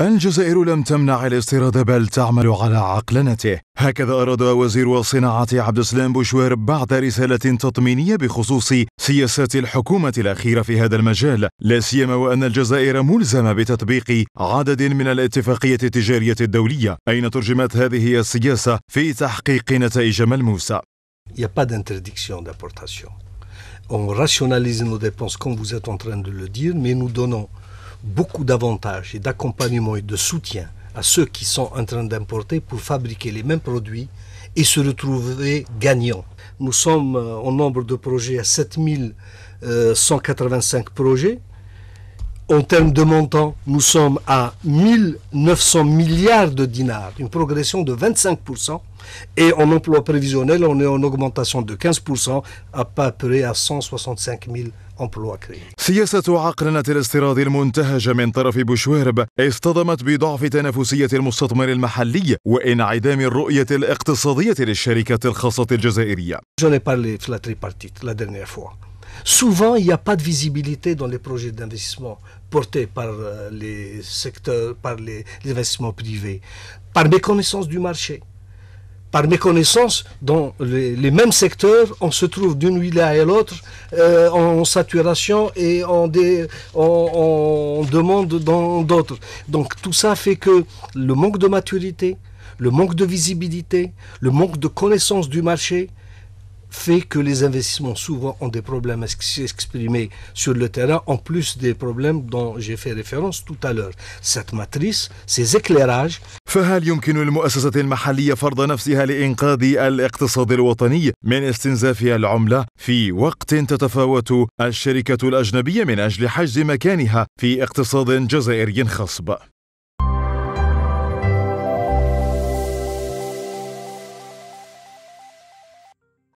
الجزائر لم تمنع الاستيراد بل تعمل على عقلنته هكذا أراد وزير الصناعة عبد السلام بوشوير بعد رسالة تطمينية بخصوص سياسات الحكومة الأخيرة في هذا المجال لا سيما وأن الجزائر ملزمة بتطبيق عدد من الاتفاقية التجارية الدولية أين ترجمت هذه السياسة في تحقيق نتائج ملموسة On rationalise nos dépenses comme vous êtes en train de le dire, mais nous donnons beaucoup d'avantages et d'accompagnement et de soutien à ceux qui sont en train d'importer pour fabriquer les mêmes produits et se retrouver gagnants. Nous sommes en euh, nombre de projets à 7185 euh, projets. En termes de montant, nous sommes à 1900 milliards de dinars, une progression de 25%. Et en emploi prévisionnel, on est en augmentation de 15%, à peu près à 165 000 امبلوا كريم سياسة عقرنة الاستيراد المنتهجة من طرف بوشويرب اصطدمت بضعف تنافسية المستثمر المحلي وانعدام الرؤية الاقتصادية للشركات الخاصة الجزائرية. J'en ai parlé la tripartite la dernière fois. Souvent, il n'y a pas de visibilité dans les projets d'investissement portés par les secteurs, par les, les investissements privés, par méconnaissance du marché. par méconnaissance, dans les, mêmes secteurs, on se trouve d'une huile à l'autre euh, en saturation et en demande dans d'autres. Donc tout ça fait que le manque de maturité, le manque de visibilité, le manque de connaissance du marché, fait que les investissements souvent ont des problèmes à s'exprimer sur le terrain, en plus des problèmes dont j'ai fait référence tout à l'heure. Cette matrice, ces éclairages. فهل يمكن للمؤسسة المحلية فرض نفسها لإنقاذ الاقتصاد الوطني من استنزاف العملة في وقت تتفاوت الشركة الأجنبية من أجل حجز مكانها في اقتصاد جزائري خصب؟